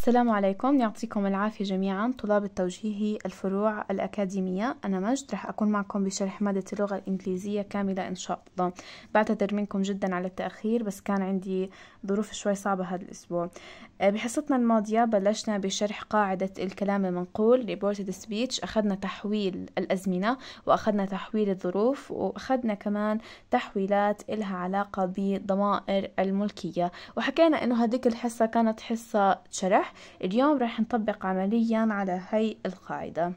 السلام عليكم يعطيكم العافية جميعا طلاب التوجيهي الفروع الأكاديمية أنا مجد رح أكون معكم بشرح مادة اللغة الإنجليزية كاملة إن شاء الله بعتذر منكم جدا على التأخير بس كان عندي ظروف شوي صعبة هذا الأسبوع آه، بحصتنا الماضية بلشنا بشرح قاعدة الكلام المنقول reported speech أخذنا تحويل الأزمنة وأخذنا تحويل الظروف وأخذنا كمان تحويلات إلها علاقة بضمائر الملكية وحكينا إنه هذيك الحصة كانت حصة شرح اليوم راح نطبق عمليا على هاي القاعدة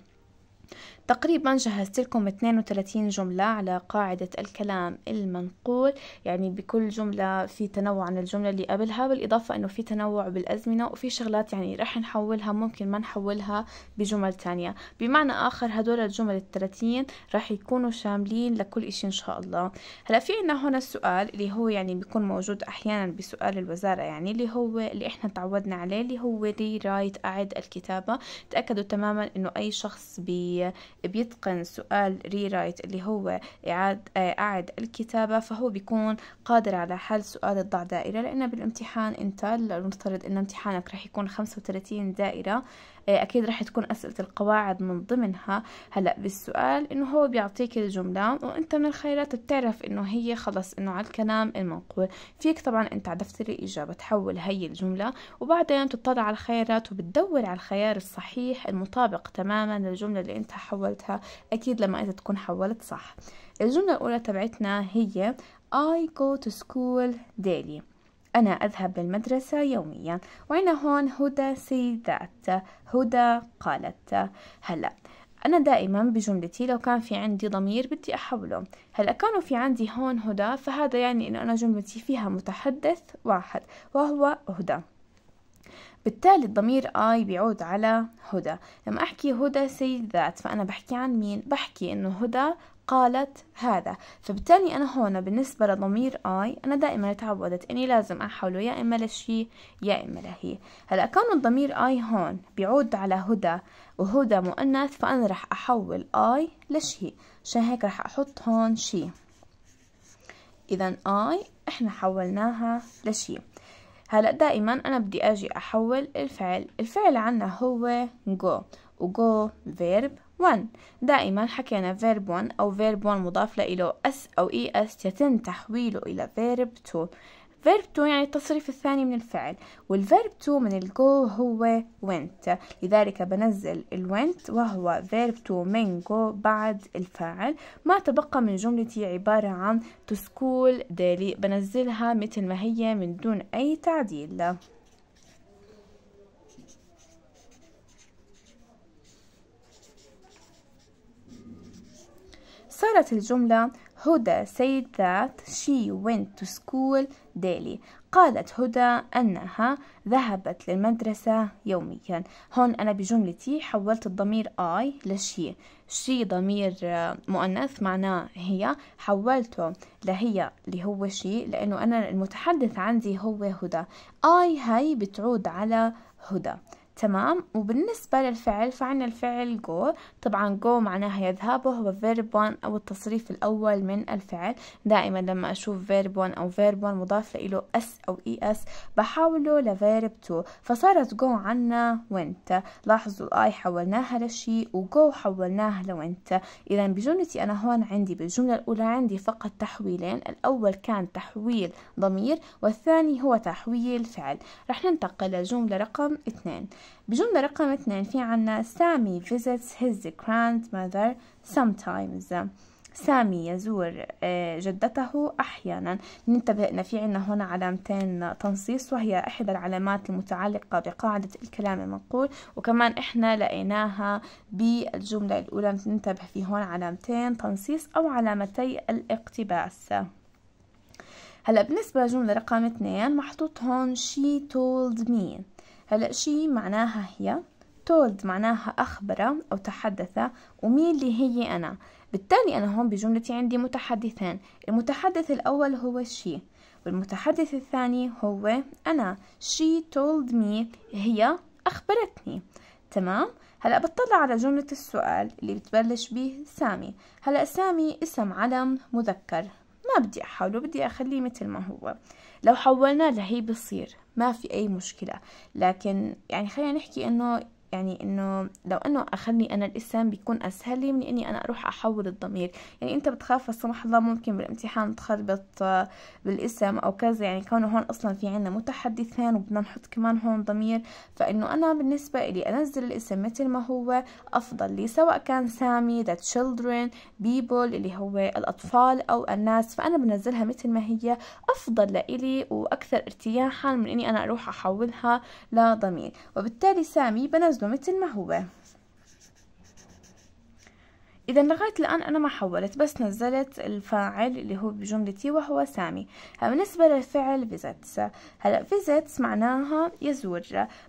تقريبا جهزت لكم 32 جملة على قاعدة الكلام المنقول يعني بكل جملة في تنوع عن الجملة اللي قبلها بالإضافة أنه في تنوع بالأزمنة وفي شغلات يعني رح نحولها ممكن ما نحولها بجمل تانية بمعنى آخر هدول الجمل الثلاثين رح يكونوا شاملين لكل إشي إن شاء الله هلا في عنا هنا السؤال اللي هو يعني بيكون موجود أحيانا بسؤال الوزارة يعني اللي هو اللي إحنا تعودنا عليه اللي هو ري رايت أعد الكتابة تأكدوا تماما أنه أي شخص بي بيتقن سؤال رايت اللي هو إعاد أعد الكتابة فهو بيكون قادر على حل سؤال الضع دائرة لأنه بالامتحان أنت لنفترض أن امتحانك رح يكون 35 دائرة آه، اكيد راح تكون اسئله القواعد من ضمنها هلا بالسؤال انه هو بيعطيك الجمله وانت من الخيارات بتعرف انه هي خلص انه على الكلام المنقول فيك طبعا انت على دفتر الاجابه تحول هي الجمله وبعدين بتطلع على الخيارات وبتدور على الخيار الصحيح المطابق تماما للجمله اللي انت حولتها اكيد لما انت تكون حولت صح الجمله الاولى تبعتنا هي I go to school daily أنا أذهب للمدرسة يوميا وعنا هون هدى سيدات هدى قالت هلأ أنا دائما بجملتي لو كان في عندي ضمير بدي أحوله هلأ كانوا في عندي هون هدى فهذا يعني أنه أنا جملتي فيها متحدث واحد وهو هدى بالتالي الضمير آي بيعود على هدى لما أحكي هدى سيد ذات فأنا بحكي عن مين؟ بحكي إنه هدى قالت هذا فبالتالي أنا هون بالنسبة لضمير I أنا دائما تعودت أني لازم أحوله يا إما لشي يا إما لهي هلأ كون الضمير I هون بيعود على هدى وهدى مؤنث فأنا رح أحول I لشي عشان هيك رح أحط هون شي إذا I إحنا حولناها لشي هلأ دائما أنا بدي أجي أحول الفعل الفعل عنا هو go وgo verb one دائما حكينا verb one أو verb one مضاف له s أو es يتم تحويله إلى verb two verb to يعني التصريف الثاني من الفعل والverb to من الجو هو went لذلك بنزل ال الwent وهو verb to من go بعد الفاعل ما تبقى من جملتي عبارة عن to school daily بنزلها مثل ما هي من دون أي تعديل صارت الجملة هدى said that she went to school daily قالت هدى أنها ذهبت للمدرسة يوميا هون أنا بجملتي حولت الضمير I لشي شي ضمير آه، مؤنث معناه هي حولته لهي اللي هو شي لأنه أنا المتحدث عندي هو هدى I هي بتعود على هدى تمام وبالنسبة للفعل فعنا الفعل go طبعا go معناها يذهب وهو verb one أو التصريف الأول من الفعل دائما لما أشوف verb one أو verb one مضاف له s أو es بحوله ل verb two فصارت go عنا went لاحظوا I حولناها لشيء go حولناها لwent إذا بجملتي أنا هون عندي بالجملة الأولى عندي فقط تحويلين الأول كان تحويل ضمير والثاني هو تحويل فعل رح ننتقل لجملة رقم اثنين بجملة رقم اثنين في عنا سامي visits his grandmother sometimes سامي يزور آه، جدته أحيانا ننتبه أن في عنا هنا علامتين تنصيص وهي إحدى العلامات المتعلقة بقاعدة الكلام المنقول وكمان إحنا لقيناها بالجملة الأولى ننتبه في هون علامتين تنصيص أو علامتي الاقتباس هلا بالنسبة لجملة رقم اثنين محطوط هون she told me هلا شي معناها هي told معناها أخبر أو تحدث ومين اللي هي أنا بالتالي أنا هون بجملتي عندي متحدثان المتحدث الأول هو شي والمتحدث الثاني هو أنا she told me هي أخبرتني تمام هلا بتطلع على جملة السؤال اللي بتبلش به سامي هلا سامي اسم علم مذكر ما بدي أحاوله بدي أخليه مثل ما هو لو حولنا لهي بصير ما في أي مشكلة لكن يعني خلينا نحكي إنه يعني انه لو انه اخذني انا الاسم بيكون اسهل لي من اني انا اروح احول الضمير يعني انت بتخاف لا سمح الله ممكن بالامتحان تخربط آه، بالاسم او كذا يعني كونه هون اصلا في عنا متحدثان وبدنا نحط كمان هون ضمير فانه انا بالنسبة لي انزل الاسم مثل ما هو افضل لي سواء كان سامي ذا children people اللي هو الاطفال او الناس فانا بنزلها مثل ما هي افضل لإلي واكثر ارتياحا من اني انا اروح احولها لضمير وبالتالي سامي بنزل مثل ما هو إذا لغاية الآن أنا ما حولت بس نزلت الفاعل اللي هو بجملتي وهو سامي بالنسبة للفعل فيزتس هلا فيزتس معناها يزور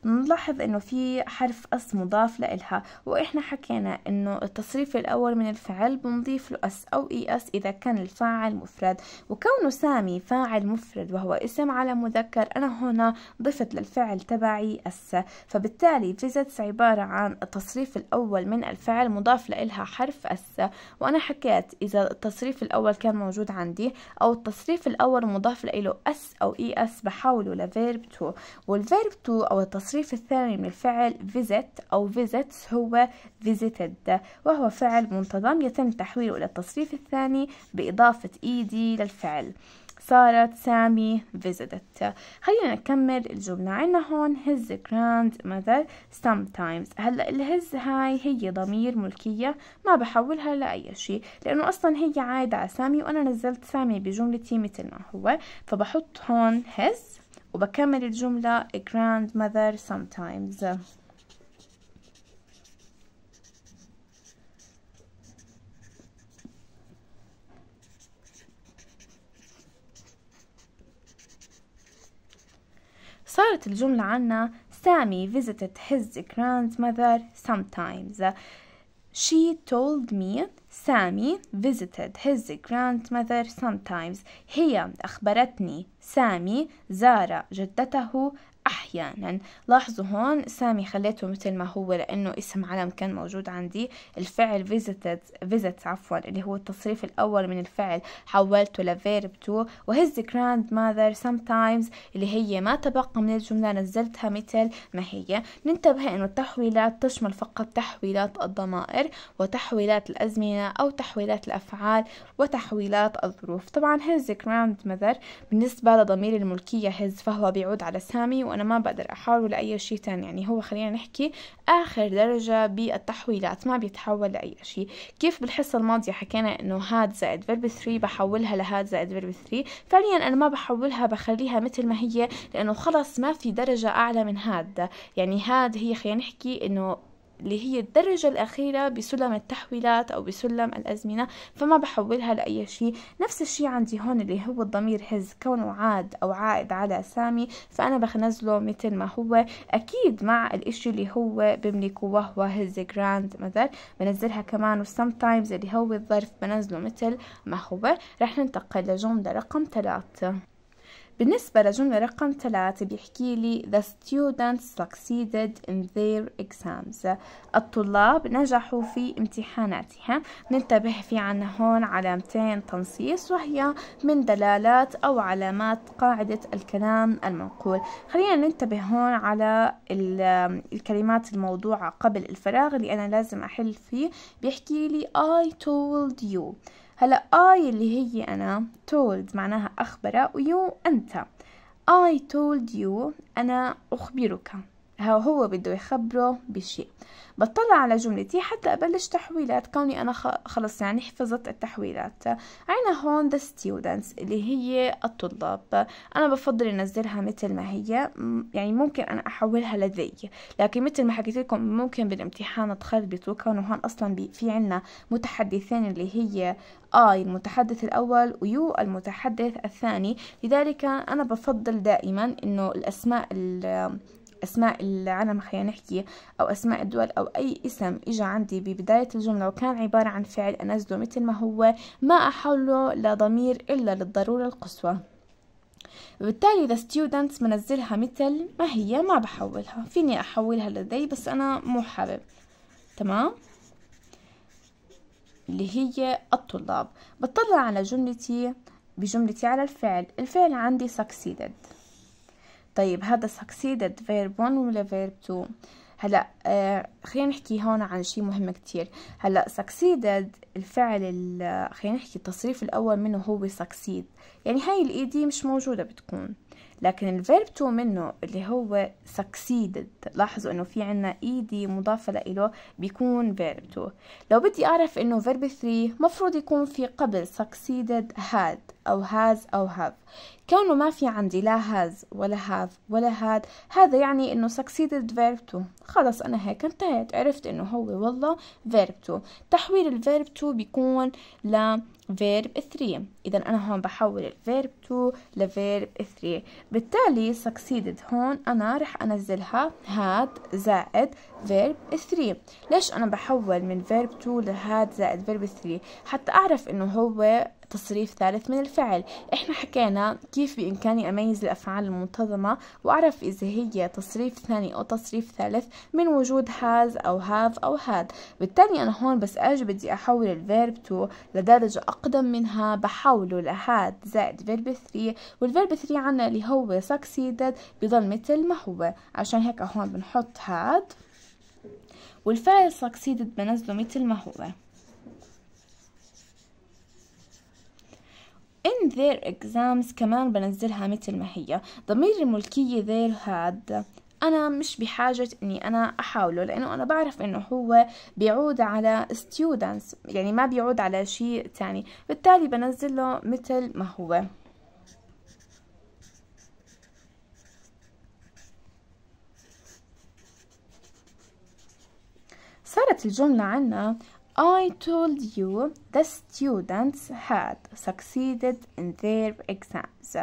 بنلاحظ إنه في حرف أس مضاف لإلها وإحنا حكينا إنه التصريف الأول من الفعل بنضيف له أس أو إي أس إذا كان الفاعل مفرد وكونه سامي فاعل مفرد وهو اسم على مذكر أنا هنا ضفت للفعل تبعي أس فبالتالي فيزتس عبارة عن التصريف الأول من الفعل مضاف لإلها حرف المؤسسة وأنا حكيت إذا التصريف الأول كان موجود عندي أو التصريف الأول مضاف له أس أو إي أس بحوله لفيرب تو والفيرب تو أو التصريف الثاني من الفعل visit أو visits هو visited وهو فعل منتظم يتم تحويله إلى التصريف الثاني بإضافة إي e دي للفعل صارت سامي فيزيتت خلينا نكمل الجملة عنا هون his grandmother sometimes هلا الهز هاي هي ضمير ملكية ما بحولها لأي شيء لأنه أصلا هي عايدة على سامي وأنا نزلت سامي بجملتي مثل ما هو فبحط هون his وبكمل الجملة grandmother sometimes صارت الجملة عنا سامي visited his grandmother sometimes She told me سامي visited his grandmother sometimes هي أخبرتني سامي زار جدته أحيانا لاحظوا هون سامي خليته مثل ما هو لأنه اسم علم كان موجود عندي الفعل visited visit عفوا اللي هو التصريف الأول من الفعل حولته لفيرب to وhis grandmother sometimes اللي هي ما تبقى من الجملة نزلتها مثل ما هي ننتبه أنه التحويلات تشمل فقط تحويلات الضمائر وتحويلات الأزمنة أو تحويلات الأفعال وتحويلات الظروف طبعا جراند ماذر بالنسبة لضمير الملكية هز فهو بيعود على سامي وأنا ما بقدر احاول لأي شيء تاني يعني هو خلينا نحكي آخر درجة بالتحويلات ما بيتحول لأي شيء كيف بالحصة الماضية حكينا إنه هاد زائد فيرب 3 بحولها لهاد زائد فيرب 3 فعليا أنا ما بحولها بخليها مثل ما هي لأنه خلص ما في درجة أعلى من هاد يعني هاد هي خلينا نحكي إنه اللي هي الدرجة الأخيرة بسلم التحويلات أو بسلم الأزمنة فما بحولها لأي شيء نفس الشيء عندي هون اللي هو الضمير هز كونه عاد أو عائد على سامي فأنا بخنزله مثل ما هو أكيد مع الإشي اللي هو بملكه وهو هز جراند مذر بنزلها كمان وسمتايمز اللي هو الظرف بنزله مثل ما هو رح ننتقل لجملة رقم ثلاثة بالنسبة لجملة رقم ثلاثة بيحكي لي the students succeeded in their exams الطلاب نجحوا في امتحاناتهم ننتبه في عنا هون علامتين تنصيص وهي من دلالات أو علامات قاعدة الكلام المنقول خلينا ننتبه هون على الكلمات الموضوعة قبل الفراغ اللي أنا لازم أحل فيه بيحكي لي I told you هلا I اللي هي أنا told معناها أخبرة ويو أنت I told you أنا أخبرك هو بده يخبره بشيء بطلع على جملتي حتى أبلش تحويلات كوني أنا خلص يعني حفظت التحويلات عنا هون the students اللي هي الطلاب أنا بفضل أنزلها مثل ما هي يعني ممكن أنا أحولها لذي لكن مثل ما حكيت لكم ممكن بالامتحان تخربطوا كونه هون أصلا في عنا متحدثين اللي هي اي المتحدث الأول ويو المتحدث الثاني لذلك أنا بفضل دائما أنه الأسماء أسماء العلم خلينا نحكي أو أسماء الدول أو أي اسم إجا عندي ببداية الجملة وكان عبارة عن فعل أنزله مثل ما هو ما أحوله لضمير إلا للضرورة القصوى بالتالي إذا students منزلها مثل ما هي ما بحولها فيني أحولها لدي بس أنا مو حابب تمام اللي هي الطلاب بطلع على جملتي بجملتي على الفعل الفعل عندي succeeded طيب هذا succeeded verb 1 ولا verb 2 هلا آه، خلينا نحكي هون عن شيء مهم كتير هلا succeeded الفعل آه، خلينا نحكي التصريف الاول منه هو succeed يعني هاي الايدي e مش موجوده بتكون لكن الفيرب تو منه اللي هو succeeded لاحظوا انه في عنا ايدي مضافة لإله بيكون فيرب تو لو بدي اعرف انه فيرب 3 مفروض يكون في قبل succeeded had او has او have كونه ما في عندي لا has ولا have ولا had هذا يعني انه succeeded verb 2 خلص انا هيك انتهيت عرفت انه هو والله verb 2 تحويل الverb 2 بيكون ل verb 3 إذا أنا هون بحول ال verb 2 ل verb 3 بالتالي succeeded هون أنا رح أنزلها had زائد verb 3 ليش أنا بحول من verb 2 ل had زائد verb 3 حتى أعرف إنه هو تصريف ثالث من الفعل احنا حكينا كيف بإمكاني أميز الأفعال المنتظمة وأعرف إذا هي تصريف ثاني أو تصريف ثالث من وجود has أو هاف أو هاد بالتالي أنا هون بس أجي بدي أحول الفيرب تو لدرجة أقدم منها بحوله لهاد زائد فيرب 3 والفيرب 3 عنا اللي هو succeeded بضل مثل ما هو عشان هيك هون بنحط هاد والفعل succeeded بنزله مثل ما هو in their exams كمان بنزلها مثل ما هي ضمير الملكية their had أنا مش بحاجة إني أنا أحاوله لأنه أنا بعرف إنه هو بيعود على students يعني ما بيعود على شيء تاني بالتالي بنزله مثل ما هو صارت الجملة عنا I told you the students had succeeded in their exams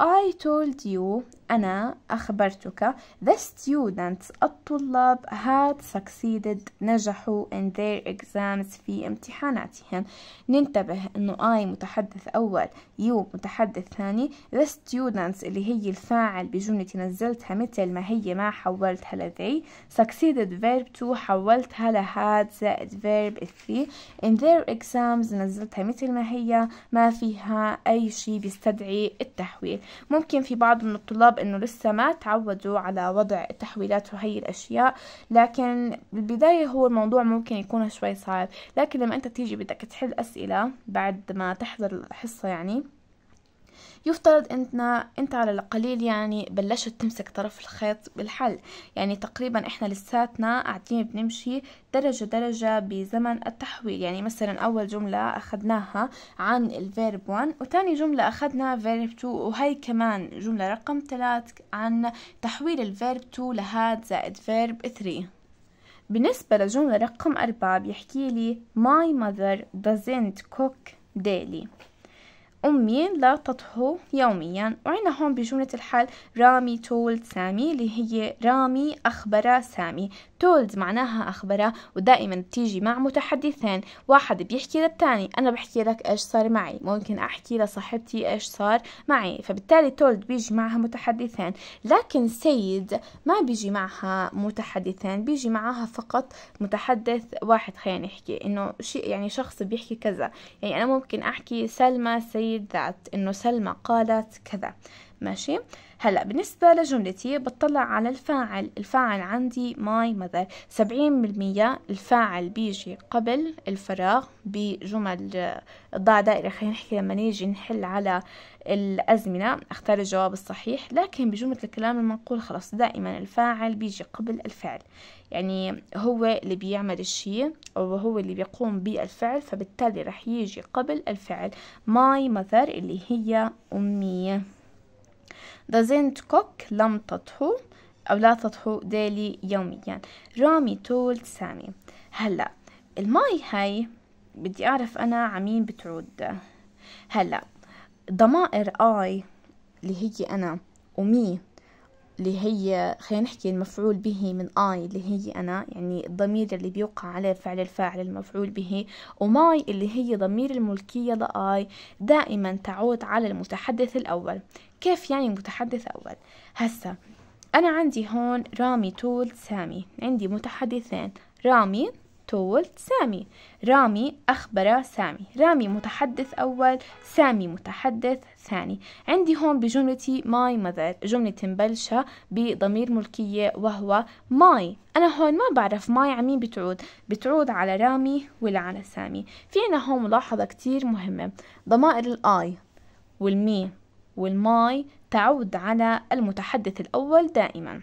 I told you أنا أخبرتك the students الطلاب had succeeded نجحوا in their exams في امتحاناتهم ننتبه أنه I متحدث أول you متحدث ثاني the students اللي هي الفاعل بجملتي نزلتها مثل ما هي ما حولتها ل they succeeded verb to حولتها ل had زائد verb 3 in their exams نزلتها مثل ما هي ما فيها أي شيء بيستدعي التحويل ممكن في بعض من الطلاب انه لسه ما تعودوا على وضع التحويلات وهي الاشياء لكن بالبداية هو الموضوع ممكن يكون شوي صعب لكن لما انت تيجي بدك تحل اسئلة بعد ما تحضر الحصة يعني يفترض أننا أنت على القليل يعني بلشت تمسك طرف الخيط بالحل يعني تقريبا إحنا لساتنا قاعدين بنمشي درجة درجة بزمن التحويل يعني مثلا أول جملة أخذناها عن الفيرب 1 وتاني جملة أخذنا فيرب 2 وهي كمان جملة رقم 3 عن تحويل الفيرب 2 لهاد زائد فيرب 3 بالنسبة لجملة رقم أربعة بيحكي لي My mother doesn't cook daily أمي لا تطهو يوميا وعنا هون بجملة الحال رامي تولد سامي اللي هي رامي أخبر سامي تولد معناها أخبره ودائما بتيجي مع متحدثين واحد بيحكي للتاني أنا بحكي لك إيش صار معي ممكن أحكي لصاحبتي إيش صار معي فبالتالي تولد بيجي معها متحدثين لكن سيد ما بيجي معها متحدثين بيجي معها فقط متحدث واحد خلينا نحكي إنه شيء يعني شخص بيحكي كذا يعني أنا ممكن أحكي سلمى سيد read that إنه سلمى قالت كذا ماشي هلا بالنسبة لجملتي بطلع على الفاعل الفاعل عندي my mother سبعين بالمية الفاعل بيجي قبل الفراغ بجمل ضع دائرة خلينا نحكي لما نيجي نحل على الأزمنة اختار الجواب الصحيح لكن بجملة الكلام المنقول خلاص دائما الفاعل بيجي قبل الفعل يعني هو اللي بيعمل الشيء أو هو اللي بيقوم بالفعل فبالتالي رح يجي قبل الفعل my mother اللي هي أمي doesn't cook لم تطهو أو لا تطهو daily يوميا رامي told سامي هلا الماي هاي بدي أعرف أنا عمين بتعود هلا ضمائر I اللي هي أنا ومي اللي هي خلينا نحكي المفعول به من I اللي هي أنا يعني الضمير اللي بيوقع عليه فعل الفاعل المفعول به وماي اللي هي ضمير الملكية لآي دائما تعود على المتحدث الأول كيف يعني متحدث أول هسا أنا عندي هون رامي طول سامي عندي متحدثين رامي طول سامي رامي أخبر سامي رامي متحدث أول سامي متحدث ثاني عندي هون بجملتي ماي ماذر جملة مبلشة بضمير ملكية وهو ماي أنا هون ما بعرف ماي عمين مين بتعود بتعود على رامي ولا على سامي في عنا هون ملاحظة كتير مهمة ضمائر الآي والمي والماي تعود على المتحدث الأول دائما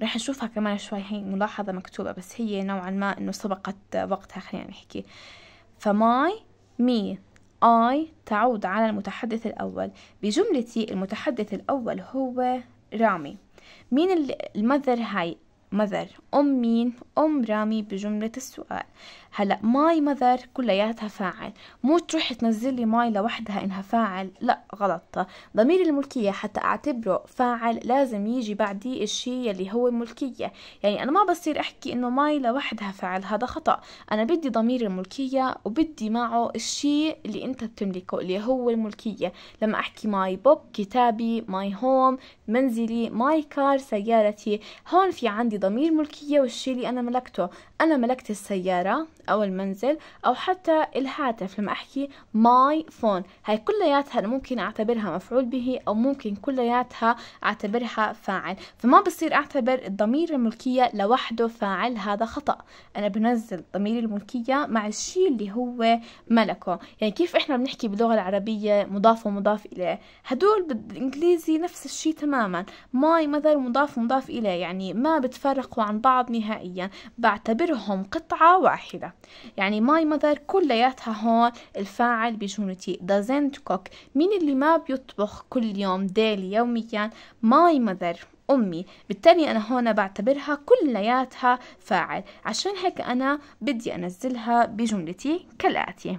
رح نشوفها كمان شوي هي ملاحظة مكتوبة بس هي نوعا ما إنه سبقت وقتها خلينا نحكي فماي مي آي تعود على المتحدث الأول بجملتي المتحدث الأول هو رامي مين المذر هاي مذر أم مين أم رامي بجملة السؤال هلا ماي مذر كلياتها فاعل مو تروح تنزل لي ماي لوحدها انها فاعل لا غلط ضمير الملكيه حتى اعتبره فاعل لازم يجي بعديه الشيء اللي هو الملكيه يعني انا ما بصير احكي انه ماي لوحدها فاعل هذا خطا انا بدي ضمير الملكيه وبدي معه الشيء اللي انت بتملكه اللي هو الملكيه لما احكي ماي بوك كتابي ماي هوم منزلي ماي كار سيارتي هون في عندي ضمير ملكيه والشيء اللي انا ملكته انا ملكت السياره أو المنزل أو حتى الهاتف لما أحكي ماي فون هاي كلياتها أنا ممكن أعتبرها مفعول به أو ممكن كلياتها أعتبرها فاعل فما بصير أعتبر الضمير الملكية لوحده فاعل هذا خطأ أنا بنزل ضمير الملكية مع الشيء اللي هو ملكه يعني كيف إحنا بنحكي باللغة العربية مضاف ومضاف إليه هدول بالإنجليزي نفس الشيء تماما ماي مثلا مضاف ومضاف إليه يعني ما بتفرقوا عن بعض نهائيا بعتبرهم قطعة واحدة يعني ماي ماذر كلياتها هون الفاعل بجملتي doesn't cook مين اللي ما بيطبخ كل يوم ديلي يوميا ماي ماذر أمي بالتالي أنا هون بعتبرها كلياتها فاعل عشان هيك أنا بدي أنزلها بجملتي كالآتي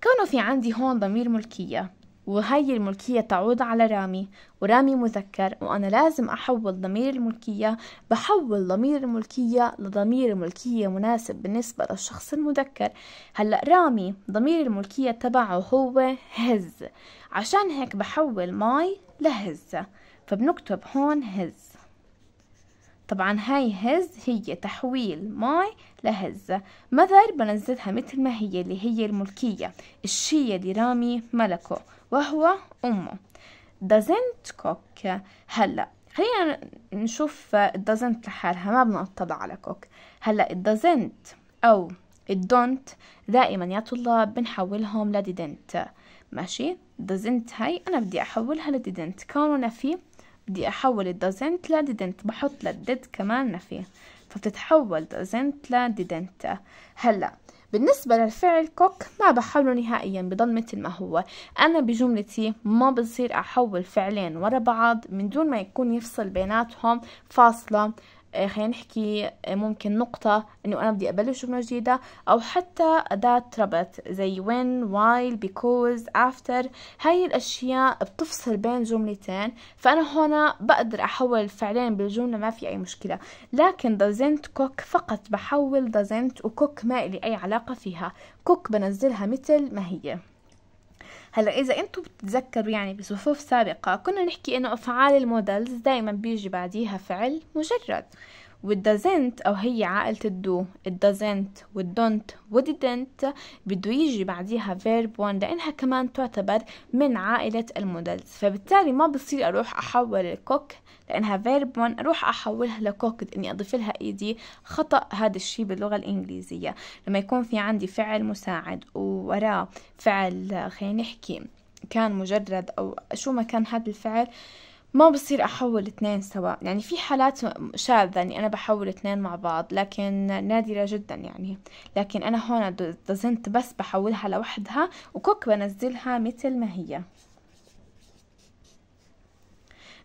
كانوا في عندي هون ضمير ملكية وهي الملكية تعود على رامي ورامي مذكر وأنا لازم أحول ضمير الملكية بحول ضمير الملكية لضمير ملكية مناسب بالنسبة للشخص المذكر هلأ رامي ضمير الملكية تبعه هو هز عشان هيك بحول ماي لهز فبنكتب هون هز طبعا هاي هز هي تحويل ماي لهز مذر بنزلها مثل ما هي اللي هي الملكية الشي اللي رامي ملكه وهو أمه doesn't cook هلأ خلينا نشوف doesn't لحالها ما بنقطع على cook هلأ doesn't أو don't دائما يا طلاب بنحولهم ل didn't ماشي doesn't هاي أنا بدي أحولها ل didn't كونه نفي بدي أحول doesn't ل didn't بحط لل did كمان نفي فبتتحول doesn't ل didn't هلأ بالنسبة للفعل كوك ما بحوله نهائيا بضل مثل ما هو أنا بجملتي ما بصير أحول فعلين ورا بعض من دون ما يكون يفصل بيناتهم فاصلة آه، خلينا نحكي آه، ممكن نقطة انه انا بدي ابلش جملة جديدة او حتى اداة ربط زي when while because after هاي الاشياء بتفصل بين جملتين فانا هنا بقدر احول فعلين بالجملة ما في اي مشكلة لكن doesn't cook فقط بحول doesn't وcook ما إلي اي علاقة فيها cook بنزلها مثل ما هي هلا إذا أنتم بتتذكروا يعني بصفوف سابقة كنا نحكي إنه أفعال المودلز دايما بيجي بعديها فعل مجرد والدازنت أو هي عائلة الدو الدازنت والدونت والدنت بدو يجي بعديها فيرب وان لأنها كمان تعتبر من عائلة المودلز فبالتالي ما بصير أروح أحول الكوك لأنها فيرب وان أروح أحولها لكوك إني أضيف لها إيدي خطأ هذا الشي باللغة الإنجليزية لما يكون في عندي فعل مساعد ووراه فعل خلينا نحكي كان مجرد أو شو ما كان هذا الفعل آه ما بصير احول اثنين سوا يعني في حالات شاذة اني انا بحول اثنين مع بعض لكن نادرة جدا يعني لكن انا هون دزنت بس بحولها لوحدها وكوك بنزلها مثل ما هي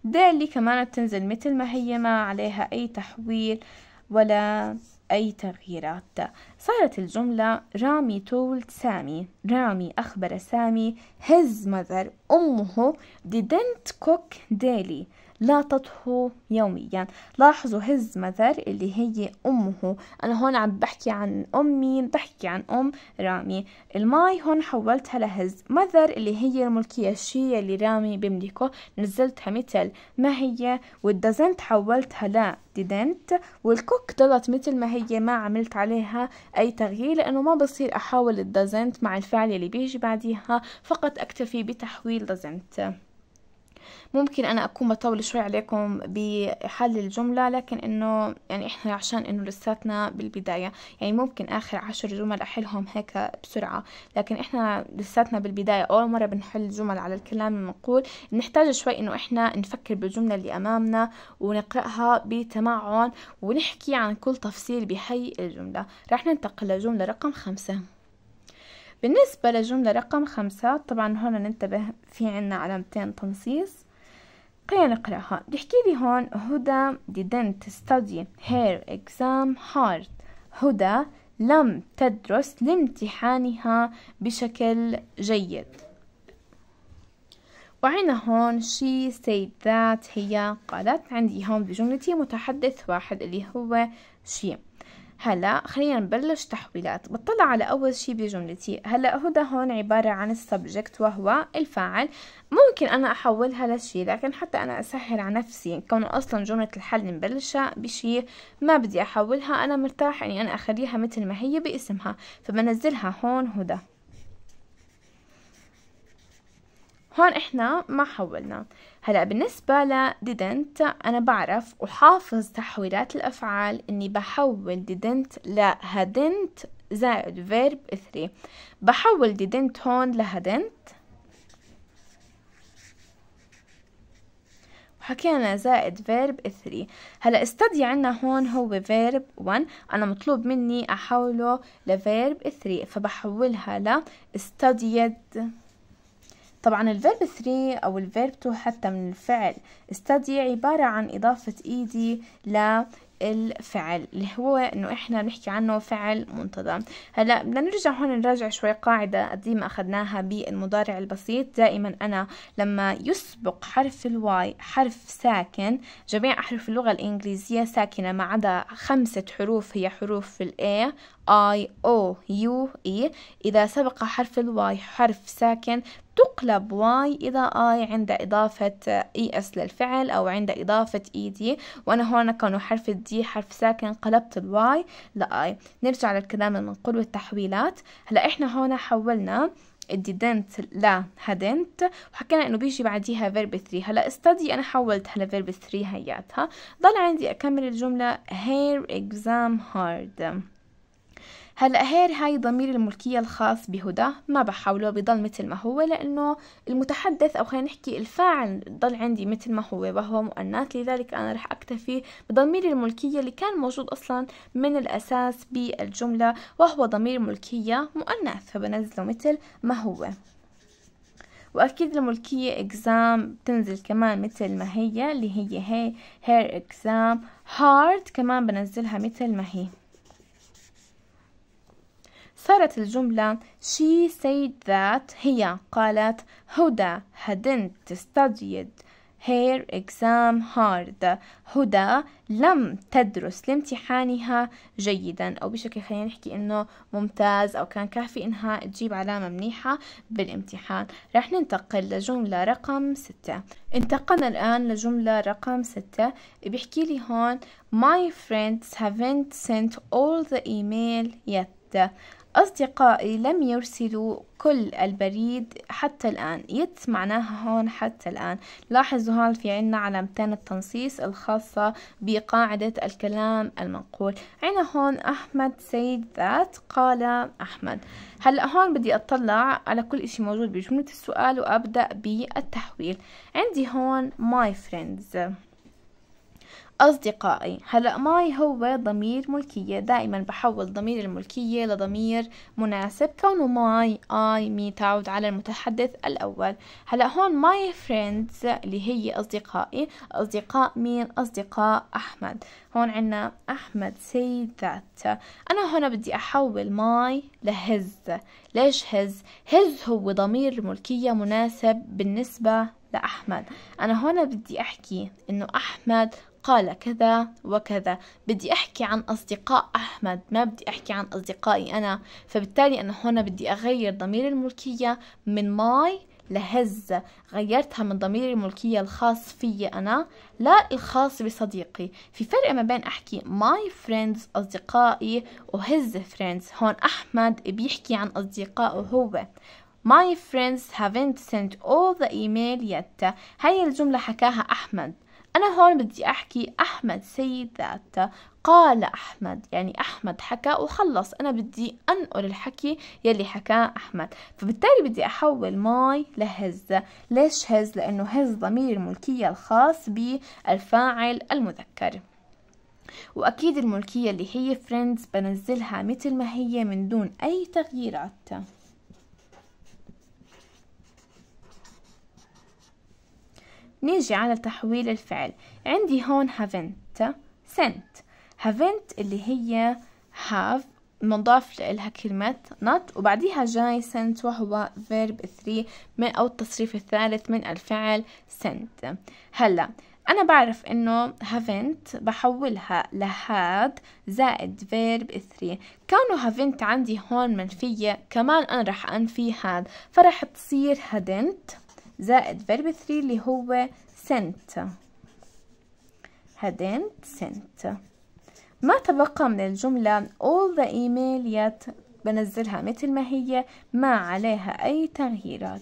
دالي كمان بتنزل مثل ما هي ما عليها اي تحويل ولا أي تغييرات صارت الجملة رامي told سامي رامي أخبر سامي his mother أمه didn't cook daily لا تطهو يوميا لاحظوا هز مذر اللي هي أمه أنا هون عم بحكي عن أم مين بحكي عن أم رامي الماي هون حولتها لهز مذر اللي هي الملكية الشيء اللي رامي بيملكه نزلتها مثل ما هي والدزنت حولتها لا didn't والكوك ضلت مثل ما هي ما عملت عليها أي تغيير لأنه ما بصير أحاول الدزنت مع الفعل اللي بيجي بعديها فقط أكتفي بتحويل doesn't ممكن انا اكون بطول شوي عليكم بحل الجملة لكن انه يعني احنا عشان انه لساتنا بالبداية يعني ممكن اخر عشر جمل احلهم هيك بسرعة لكن احنا لساتنا بالبداية اول مرة بنحل جمل على الكلام المنقول بنحتاج شوي انه احنا نفكر بالجملة اللي امامنا ونقرأها بتمعن ونحكي عن كل تفصيل بهي الجملة رح ننتقل لجملة رقم خمسة بالنسبة للجملة رقم خمسة طبعا هون ننتبه في عنا علامتين تنصيص خلينا نقرأها بيحكي لي هون هدى didn't study her exam hard هدى لم تدرس لامتحانها بشكل جيد وعنا هون she said that هي قالت عندي هون بجملتي متحدث واحد اللي هو she هلا خلينا نبلش تحويلات بطلع على اول شيء بجملتي هلا هدى هون عبارة عن السبجكت وهو الفاعل ممكن انا احولها لشي لكن حتى انا اسهل على نفسي كونه اصلا جملة الحل مبلشة بشي ما بدي احولها انا مرتاح اني انا اخليها مثل ما هي باسمها فبنزلها هون هدى هون احنا ما حولنا هلا بالنسبة ل didn't أنا بعرف وحافظ تحويلات الأفعال إني بحول didn't ل hadn't زائد verb 3 بحول didn't هون ل hadn't حكينا زائد verb 3 هلا استدي عنا هون هو verb 1 انا مطلوب مني احوله لفيرب 3 فبحولها ل استديد طبعا الفيرب 3 أو الفيرب 2 حتى من الفعل استدي عبارة عن إضافة إيدي e للفعل اللي هو إنه إحنا بنحكي عنه فعل منتظم هلا بدنا نرجع هون نراجع شوي قاعدة قديمة أخذناها بالمضارع البسيط دائما أنا لما يسبق حرف الواي حرف ساكن جميع أحرف اللغة الإنجليزية ساكنة ما عدا خمسة حروف هي حروف الاي I O U E إذا سبق حرف الواي حرف ساكن تقلب واي إلى I عند إضافة آه، ES للفعل أو عند إضافة ED وأنا هون كان حرف الدي حرف ساكن قلبت الواي لآي نرجع للكلام المنقول والتحويلات هلا إحنا هون حولنا didn't لا hadn't وحكينا انه بيجي بعديها verb 3 هلا study انا حولتها ل verb 3 هياتها ضل عندي اكمل الجمله hair exam hard هلا هير هاي ضمير الملكية الخاص بهدى ما بحاوله بضل مثل ما هو لأنه المتحدث أو خلينا نحكي الفاعل ضل عندي مثل ما هو وهو مؤنث لذلك أنا رح أكتفي بضمير الملكية اللي كان موجود أصلا من الأساس بالجملة وهو ضمير ملكية مؤنث فبنزله مثل ما هو واكيد الملكيه اكزام بتنزل كمان مثل ما هي اللي هي هي هير اكزام هارد كمان بنزلها مثل ما هي صارت الجملة she said that هي قالت هدى hadn't studied her exam hard هدى لم تدرس لامتحانها جيدا أو بشكل خلينا نحكي إنه ممتاز أو كان كافي إنها تجيب علامة منيحة بالامتحان رح ننتقل لجملة رقم ستة انتقلنا الآن لجملة رقم ستة بيحكي لي هون my friends haven't sent all the email yet أصدقائي لم يرسلوا كل البريد حتى الآن يت معناها هون حتى الآن لاحظوا هون في عنا علامتين التنصيص الخاصة بقاعدة الكلام المنقول عنا هون أحمد سيد ذات قال أحمد هلأ هون بدي أطلع على كل إشي موجود بجملة السؤال وأبدأ بالتحويل عندي هون my friends أصدقائي هلأ ماي هو ضمير ملكية دائما بحول ضمير الملكية لضمير مناسب كونه ماي آي مي تعود على المتحدث الأول هلأ هون ماي فريندز اللي هي أصدقائي أصدقاء مين أصدقاء أحمد هون عنا أحمد سيدات أنا هنا بدي أحول ماي لهز ليش هز هز هو ضمير ملكية مناسب بالنسبة لأحمد أنا هنا بدي أحكي إنه أحمد قال كذا وكذا بدي أحكي عن أصدقاء أحمد ما بدي أحكي عن أصدقائي أنا فبالتالي أنا هنا بدي أغير ضمير الملكية من ماي لهز غيرتها من ضمير الملكية الخاص في أنا لا الخاص بصديقي في فرق ما بين أحكي my friends أصدقائي وهز friends هون أحمد بيحكي عن أصدقائه هو My friends haven't sent all the email yet هاي الجملة حكاها أحمد أنا هون بدي أحكي أحمد سيد ذات قال أحمد يعني أحمد حكى وخلص أنا بدي أنقل الحكي يلي حكاه أحمد فبالتالي بدي أحول ماي لهز ليش هز؟ لأنه هز ضمير الملكية الخاص بالفاعل المذكر وأكيد الملكية اللي هي فريندز بنزلها مثل ما هي من دون أي تغييرات نيجي على تحويل الفعل عندي هون haven't sent haven't اللي هي have مضاف لها كلمة not وبعديها جاي sent وهو verb 3 من أو التصريف الثالث من الفعل sent هلأ أنا بعرف إنه haven't بحولها لهاد زائد verb 3 كونه haven't عندي هون منفية كمان أنا رح أنفي هاد فرح تصير hadn't زائد فيرب 3 اللي هو سنت هدين سنت ما تبقى من الجملة all the email yet بنزلها مثل ما هي ما عليها أي تغييرات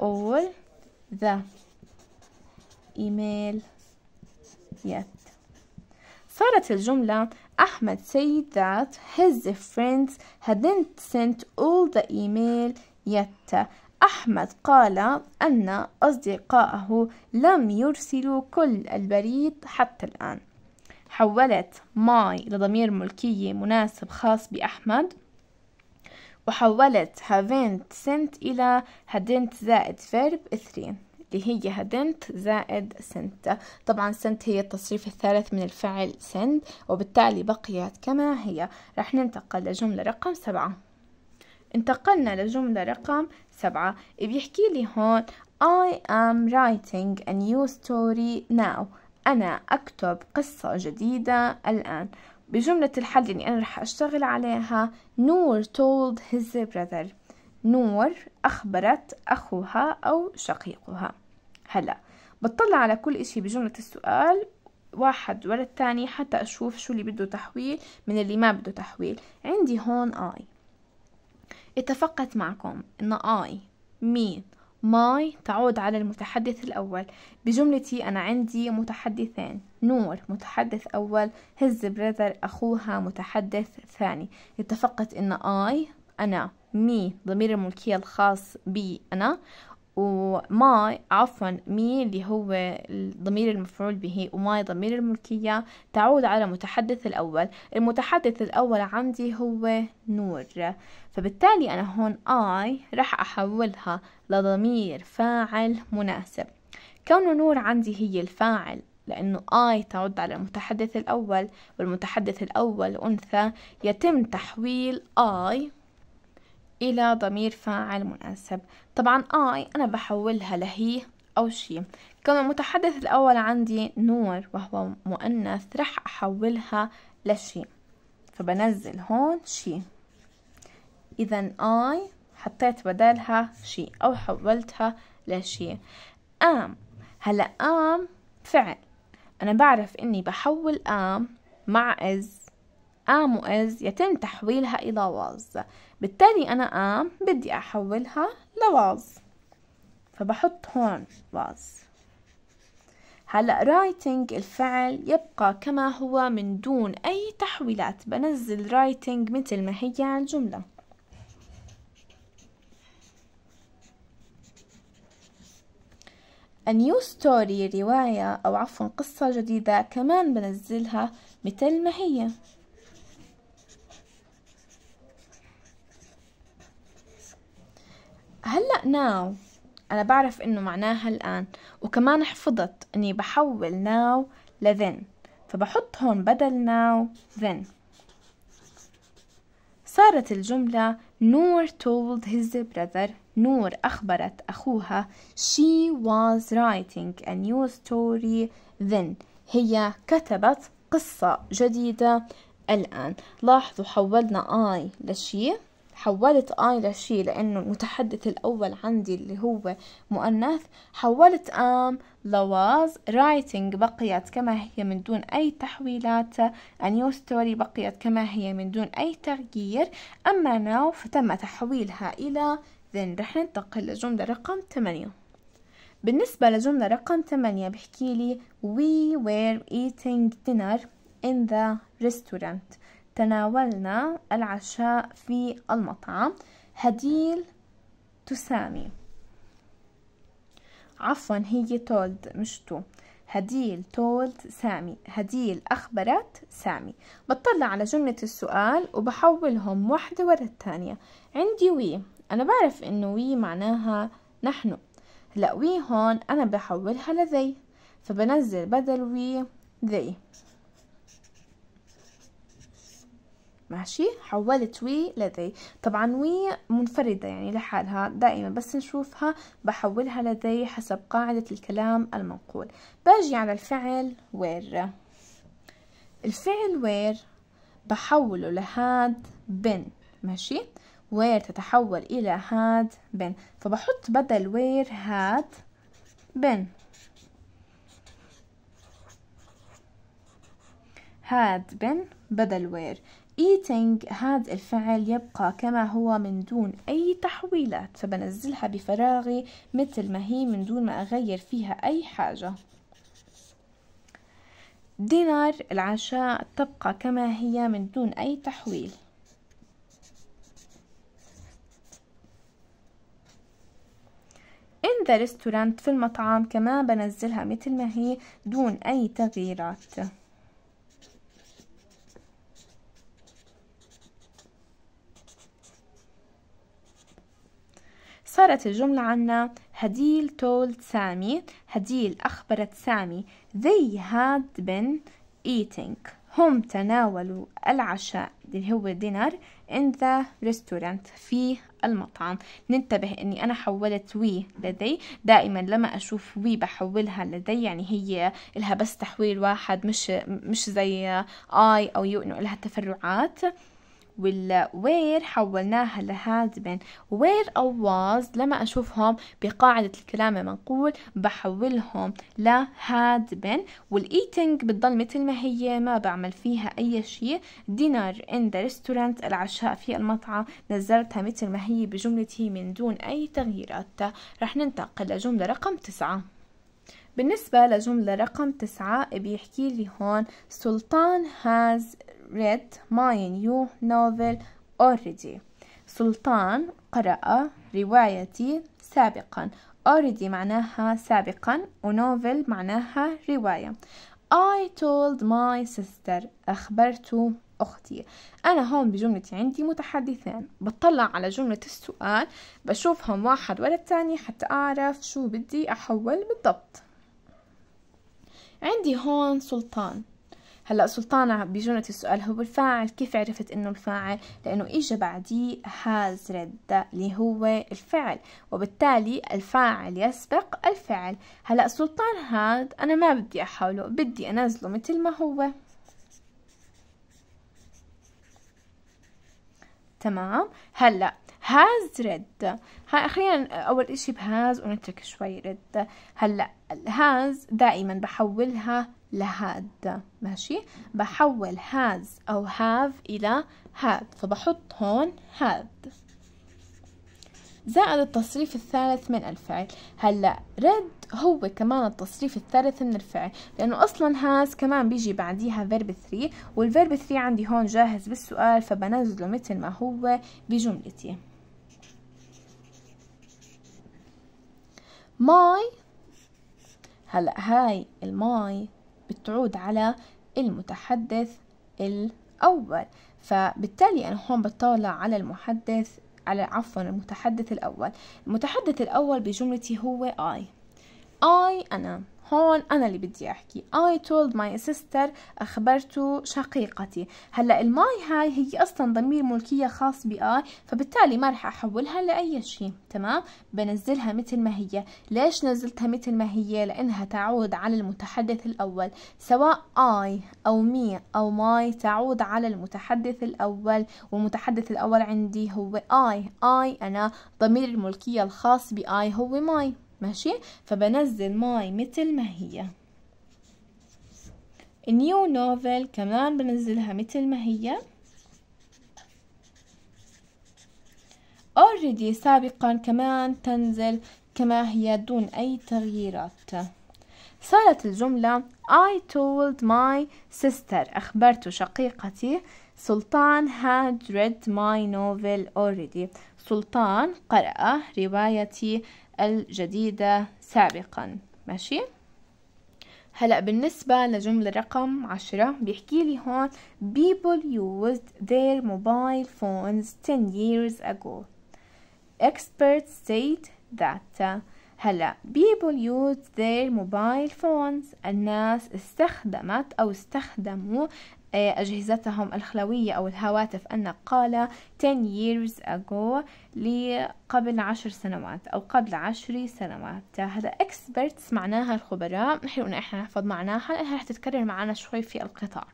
all the email yet صارت الجملة أحمد said that his friends hadn't sent all the email yet أحمد قال أن أصدقائه لم يرسلوا كل البريد حتى الآن حولت ماي لضمير ملكية مناسب خاص بأحمد وحولت هافنت سنت إلى هدنت زائد فيرب اثنين اللي هي هدنت زائد سنت طبعا سنت هي التصريف الثالث من الفعل سند وبالتالي بقيت كما هي رح ننتقل لجملة رقم سبعة انتقلنا لجملة رقم سبعة بيحكي لي هون I am writing a new story now أنا أكتب قصة جديدة الآن بجملة الحل اللي يعني أنا رح أشتغل عليها نور told his brother نور أخبرت أخوها أو شقيقها هلأ بطلع على كل إشي بجملة السؤال واحد ورا الثاني حتى أشوف شو اللي بده تحويل من اللي ما بده تحويل عندي هون I اتفقت معكم ان I me my تعود على المتحدث الأول بجملتي أنا عندي متحدثين نور متحدث أول his brother أخوها متحدث ثاني اتفقت ان I أنا مي ضمير الملكية الخاص بي أنا وماي عفوا مي اللي هو الضمير المفعول به وماي ضمير الملكية تعود على المتحدث الأول المتحدث الأول عندي هو نور فبالتالي أنا هون I راح أحولها لضمير فاعل مناسب كون نور عندي هي الفاعل لأنه I تعود على المتحدث الأول والمتحدث الأول أنثى يتم تحويل I إلى ضمير فاعل مناسب طبعا I أنا بحولها لهي أو شي كون المتحدث الأول عندي نور وهو مؤنث رح أحولها لشي فبنزل هون شي إذا I حطيت بدالها شي أو حولتها لشي آم هلا آم فعل أنا بعرف إني بحول آم مع إز آم وإز يتم تحويلها إلى واز بالتالي أنا قام بدي أحولها لواز فبحط هون واز هلا رايتنج الفعل يبقى كما هو من دون أي تحويلات بنزل رايتنج مثل ما هي على الجملة A new story رواية أو عفوا قصة جديدة كمان بنزلها مثل ما هي هلأ ناو أنا بعرف إنه معناها الآن وكمان حفظت إني بحول ناو لذن فبحط هون بدل ناو ذن صارت الجملة نور told his brother نور أخبرت أخوها she was writing a new story then هي كتبت قصة جديدة الآن لاحظوا حولنا I لشي حولت آي لشي لأنه المتحدث الأول عندي اللي هو مؤنث حولت آم لواز رايتنج بقيت كما هي من دون أي تحويلات A new story بقيت كما هي من دون أي تغيير أما ناو فتم تحويلها إلى ذن رح ننتقل لجملة رقم 8 بالنسبة لجملة رقم 8 بحكي لي we were eating dinner in the restaurant تناولنا العشاء في المطعم هديل تسامي عفوا هي تولد مش تو هديل تولد سامي هديل أخبرت سامي بطلع على جملة السؤال وبحولهم واحدة ورا الثانية عندي وي أنا بعرف إنه وي معناها نحن هلا وي هون أنا بحولها لذي فبنزل بدل وي ذي ماشي حولت وي لدي طبعا وي منفردة يعني لحالها دائما بس نشوفها بحولها لدي حسب قاعدة الكلام المنقول باجي على الفعل وير الفعل وير بحوله لهاد بن ماشي وير تتحول إلى هاد بن فبحط بدل وير هاد بن هاد بن بدل وير eating هذا الفعل يبقى كما هو من دون أي تحويلات فبنزلها بفراغي مثل ما هي من دون ما أغير فيها أي حاجة دينار العشاء تبقى كما هي من دون أي تحويل in the restaurant في المطعم كمان بنزلها مثل ما هي دون أي تغييرات صارت الجملة عنا هديل told سامي هديل أخبرت سامي they had been eating هم تناولوا العشاء اللي هو dinner in the restaurant في المطعم ننتبه اني انا حولت وي لدي دائما لما اشوف وي بحولها لدي يعني هي لها بس تحويل واحد مش مش زي اي او يو انه لها تفرعات والwhere حولناها لهاز been where أو was لما أشوفهم بقاعدة الكلام المنقول بحولهم لهاد been والeating بتضل مثل ما هي ما بعمل فيها أي شيء dinner in the restaurant العشاء في المطعم نزلتها مثل ما هي بجملتي من دون أي تغييرات رح ننتقل لجملة رقم تسعة بالنسبة لجملة رقم تسعة بيحكي لي هون سلطان has read my new novel already سلطان قرأ روايتي سابقا already معناها سابقا ونوفل معناها رواية I told my sister أخبرت أختي أنا هون بجملتي عندي متحدثان بطلع على جملة السؤال بشوفهم واحد ورا الثاني حتى أعرف شو بدي أحول بالضبط عندي هون سلطان هلا سلطانة بيجونت السؤال هو الفاعل كيف عرفت انه الفاعل لانه اجى بعديه has read اللي هو الفعل وبالتالي الفاعل يسبق الفعل هلا سلطان هاد انا ما بدي احوله بدي انزله مثل ما هو تمام هلا هاز ريد خلينا أول إشي بهاز ونترك شوي ريد هلأ الهاز دائما بحولها لهاد ماشي بحول هاز أو هاف إلى هاد فبحط هون هاد زائد التصريف الثالث من الفعل هلا رد هو كمان التصريف الثالث من الفعل لانه اصلا هاز كمان بيجي بعديها فيرب 3 والفيرب 3 عندي هون جاهز بالسؤال فبنزله مثل ما هو بجملتي ماي هلا هاي الماي بتعود على المتحدث الأول فبالتالي أنا هون بطالع على المحدث على عفوا المتحدث الأول المتحدث الأول بجملتي هو اي I أنا هون أنا اللي بدي أحكي I told my sister أخبرت شقيقتي هلأ الماي هاي هي أصلا ضمير ملكية خاص بـ I فبالتالي ما رح أحولها لأي شيء تمام بنزلها مثل ما هي ليش نزلتها مثل ما هي لأنها تعود على المتحدث الأول سواء I أو me أو my تعود على المتحدث الأول والمتحدث الأول عندي هو I I أنا ضمير الملكية الخاص بـ I هو my ماشي فبنزل ماي مثل ما هي النيو نوفل كمان بنزلها مثل ما هي اوريدي سابقا كمان تنزل كما هي دون أي تغييرات صارت الجملة I told my sister أخبرت شقيقتي سلطان had read my novel already السلطان قرأ روايتي الجديدة سابقا ماشي هلا بالنسبة لجملة رقم عشرة بيحكي لي هون people used their mobile phones 10 years ago experts state that هلا people used their mobile phones الناس استخدمت أو استخدموا آه، أجهزتهم الخلوية أو الهواتف النقالة 10 years ago لقبل عشر سنوات أو قبل عشر سنوات هذا experts معناها الخبراء نحن إن إحنا نحفظ معناها لأنها رح تتكرر معنا شوي في القطاع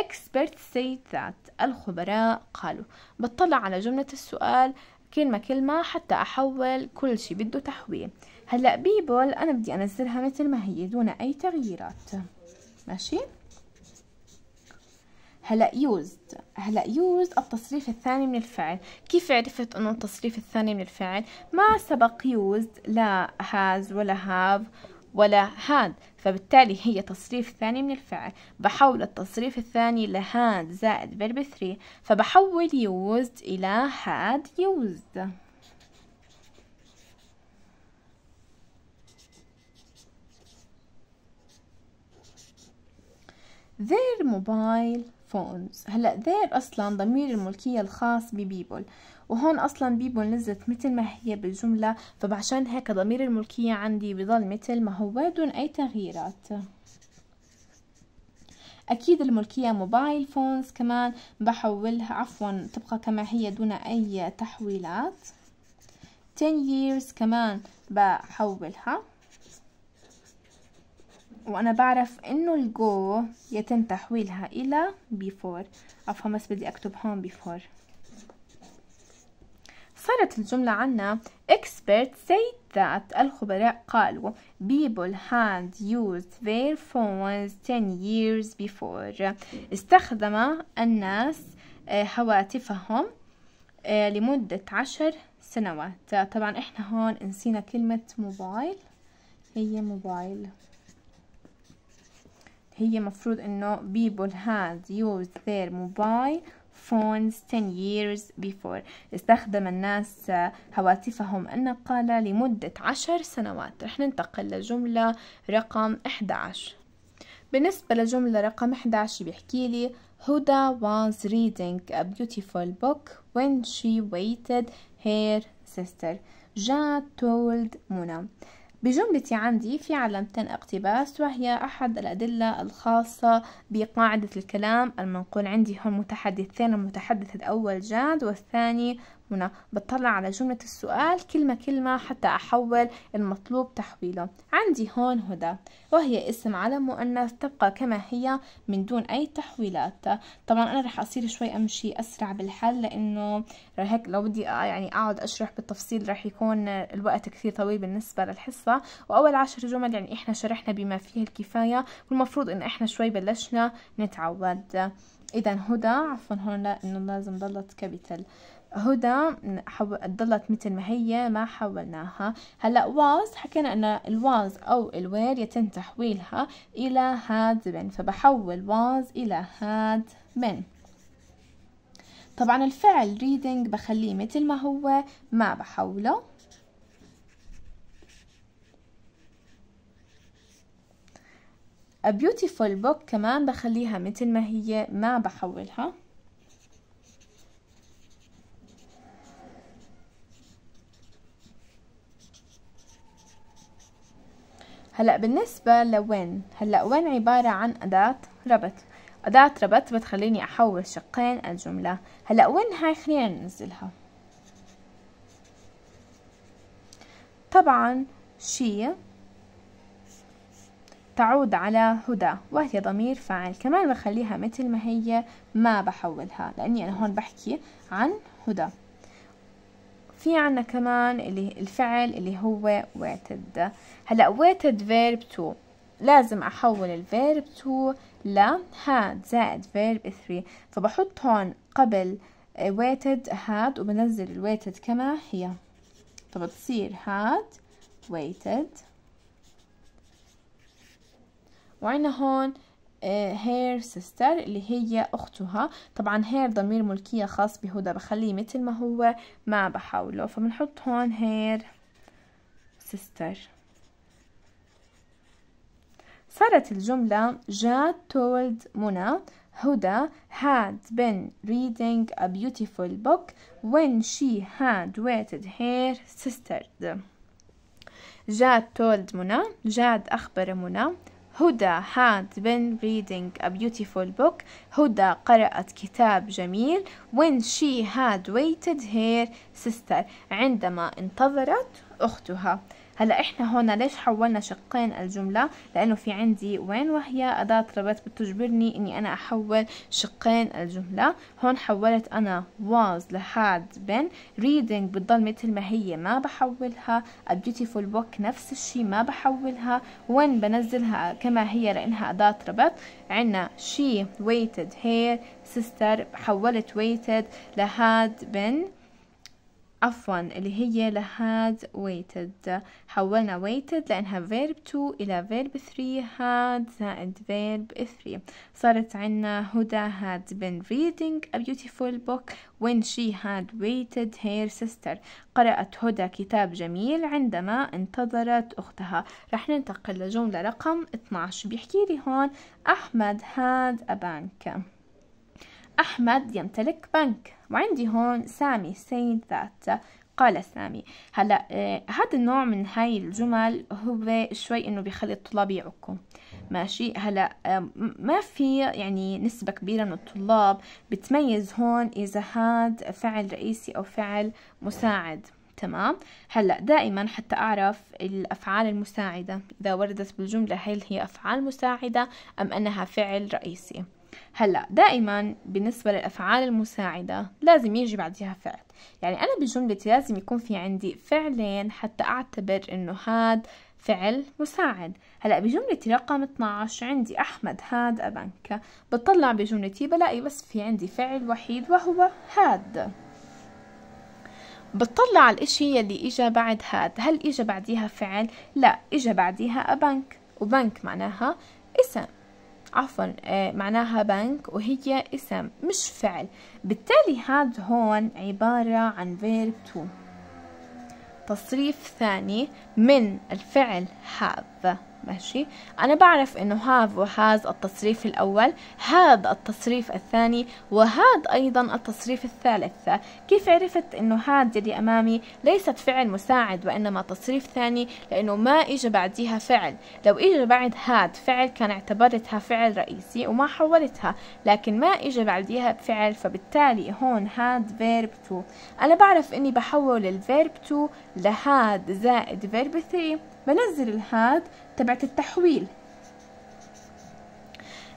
experts say that الخبراء قالوا بطلع على جملة السؤال كلمة كلمة حتى أحول كل شي بده تحويل هلأ بيبل أنا بدي أنزلها مثل ما هي دون أي تغييرات ماشي؟ هلا used هلا used التصريف الثاني من الفعل كيف عرفت انه التصريف الثاني من الفعل ما سبق used لا has ولا have ولا had فبالتالي هي تصريف ثاني من الفعل بحول التصريف الثاني لهاد زائد فيرب 3 فبحول used إلى had used their mobile phones هلا there اصلا ضمير الملكيه الخاص ببيبل وهون اصلا بيبل نزلت مثل ما هي بالجمله فبعشان هيك ضمير الملكيه عندي بضل مثل ما هو دون اي تغييرات اكيد الملكيه موبايل فونز كمان بحولها عفوا تبقى كما هي دون اي تحويلات 10 years كمان بحولها وأنا بعرف إنه الجو يتم تحويلها إلى before أفهم بس بدي أكتب هون before صارت الجملة عنا experts say that الخبراء قالوا people had used their phones 10 years before استخدم الناس آه، هواتفهم آه، لمدة عشر سنوات طبعا احنا هون نسينا كلمة موبايل هي موبايل هي مفروض انه people had used their mobile phones 10 years before استخدم الناس هواتفهم النقالة لمدة عشر سنوات رح ننتقل لجملة رقم 11 بالنسبة لجملة رقم 11 بيحكي لي هدى was reading a beautiful book when she waited her sister جا told منى بجملتي عندي في علامتين اقتباس وهي أحد الأدلة الخاصة بقاعدة الكلام المنقول عندي هم متحدثين المتحدث الأول جاد والثاني هنا بطلع على جملة السؤال كلمة كلمة حتى أحول المطلوب تحويله عندي هون هدى وهي اسم على مؤنث تبقى كما هي من دون أي تحويلات طبعا أنا رح أصير شوي أمشي أسرع بالحل لأنه هيك لو بدي يعني أقعد أشرح بالتفصيل رح يكون الوقت كثير طويل بالنسبة للحصة وأول عشر جمل يعني إحنا شرحنا بما فيه الكفاية والمفروض إن إحنا شوي بلشنا نتعود إذا هدى عفوا هون لا إنه لازم ضلت كابيتال هدى ضلت مثل ما هي ما حولناها هلا واز حكينا ان الواز او الوير يتم تحويلها الى هاد من فبحول واز الى هاد من طبعا الفعل reading بخليه مثل ما هو ما بحوله A beautiful book كمان بخليها مثل ما هي ما بحولها هلا بالنسبة لوين هلا وين عبارة عن أداة ربط أداة ربط بتخليني أحول شقين الجملة هلا وين هاي خلينا ننزلها طبعا شي تعود على هدى وهي ضمير فاعل كمان بخليها مثل ما هي ما بحولها لأني أنا هون بحكي عن هدى في عنا كمان اللي الفعل اللي هو waited هلا waited verb to لازم احول الفيرب to ل had زائد verb 3 فبحط هون قبل waited had وبنزل الويتد كما هي فبتصير had waited وعنا هون هير آه، سيستر اللي هي أختها طبعا هير ضمير ملكية خاص بهدى بخليه مثل ما هو ما بحاوله فبنحط هون هير سيستر صارت الجملة جاد تولد منى هدى had been reading a beautiful book when she had waited her sister جاد told منى جاد أخبر منى هدى had been reading a beautiful book هدى قرأت كتاب جميل when she had waited her sister عندما انتظرت أختها هلا احنا هون ليش حولنا شقين الجملة لانه في عندي وين وهي اداة ربط بتجبرني اني انا احول شقين الجملة هون حولت انا was لحد been reading بتضل مثل ما هي ما بحولها a beautiful book نفس الشي ما بحولها when بنزلها كما هي لانها اداة ربط عنا she waited here sister حولت waited لحد been عفوا اللي هي لهاد waited حولنا waited لأنها verb 2 إلى verb 3 had زائد verb 3 صارت عنا هدى had been reading a beautiful book when she had waited her sister قرأت هدى كتاب جميل عندما انتظرت أختها رح ننتقل لجملة رقم 12 بيحكي لي هون أحمد had a bank أحمد يمتلك بنك وعندي هون سامي saying that قال سامي هلا آه، هذا النوع من هاي الجمل هو شوي انه بيخلي الطلاب يعكوا ماشي هلا آه، ما في يعني نسبة كبيرة من الطلاب بتميز هون اذا هاد فعل رئيسي او فعل مساعد تمام هلا دائما حتى اعرف الافعال المساعده اذا وردت بالجمله هل هي افعال مساعده ام انها فعل رئيسي هلا دائما بالنسبة للأفعال المساعدة لازم يجي بعديها فعل يعني أنا بجملتي لازم يكون في عندي فعلين حتى أعتبر إنه هاد فعل مساعد هلا بجملتي رقم 12 عندي أحمد هاد ابنك بتطلع بجملتي بلاقي بس في عندي فعل وحيد وهو هاد بتطلع على الاشي يلي اجا بعد هاد هل اجا بعديها فعل لا اجا بعديها أبنك وبنك معناها اسم عفوا آه، معناها بنك وهي اسم مش فعل بالتالي هاد هون عبارة عن verb to تصريف ثاني من الفعل have ماشي أنا بعرف إنه هاف وهاز التصريف الأول هاد التصريف الثاني وهاد أيضا التصريف الثالث كيف عرفت إنه هاد يلي أمامي ليست فعل مساعد وإنما تصريف ثاني لأنه ما إجا بعديها فعل لو إجا بعد هاد فعل كان اعتبرتها فعل رئيسي وما حولتها لكن ما إجا بعديها فعل فبالتالي هون هاد فيرب تو أنا بعرف إني بحول الفيرب تو لهاد زائد فيرب ثري بنزل الهاد تبعت التحويل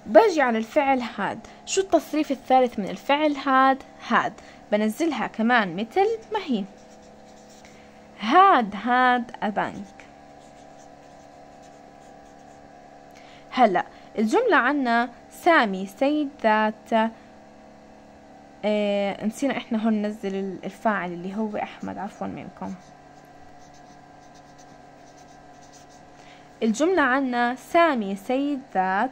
باجي على الفعل هاد شو التصريف الثالث من الفعل هاد هاد بنزلها كمان مثل ما هي هاد هاد أبانك هلا الجملة عنا سامي سيد ذات آه، نسينا احنا هون ننزل الفاعل اللي هو أحمد عفوا منكم الجملة عنا سامي سيد ذات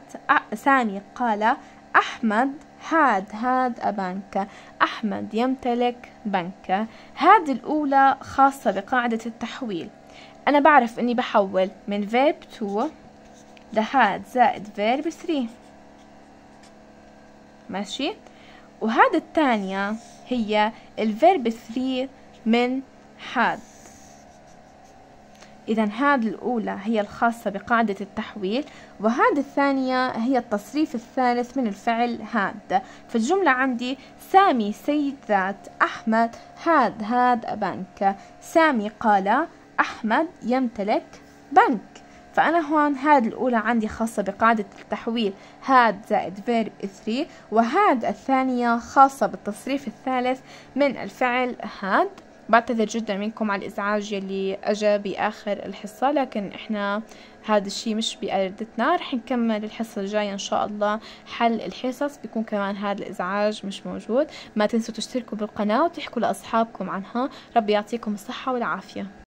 سامي قال أحمد هاد هاد أبانك أحمد يمتلك بنك هاد الأولى خاصة بقاعدة التحويل أنا بعرف أني بحول من verb to لهاد زائد verb 3 ماشي وهذا الثانية هي الفيرب 3 من had إذا هذه الأولى هي الخاصة بقاعدة التحويل وهذه الثانية هي التصريف الثالث من الفعل هاد فالجملة عندي سامي سيد ذات أحمد هاد هاد بنك سامي قال أحمد يمتلك بنك فأنا هون هاد الأولى عندي خاصة بقاعدة التحويل هاد زائد فيرب 3 وهاد الثانية خاصة بالتصريف الثالث من الفعل هاد بعتذر جدا منكم على الازعاج يلي اجى باخر الحصة لكن احنا هذا الشيء مش بإرادتنا رح نكمل الحصة الجاية إن شاء الله حل الحصص بيكون كمان هذا الإزعاج مش موجود ما تنسوا تشتركوا بالقناة وتحكوا لأصحابكم عنها ربي يعطيكم الصحة والعافية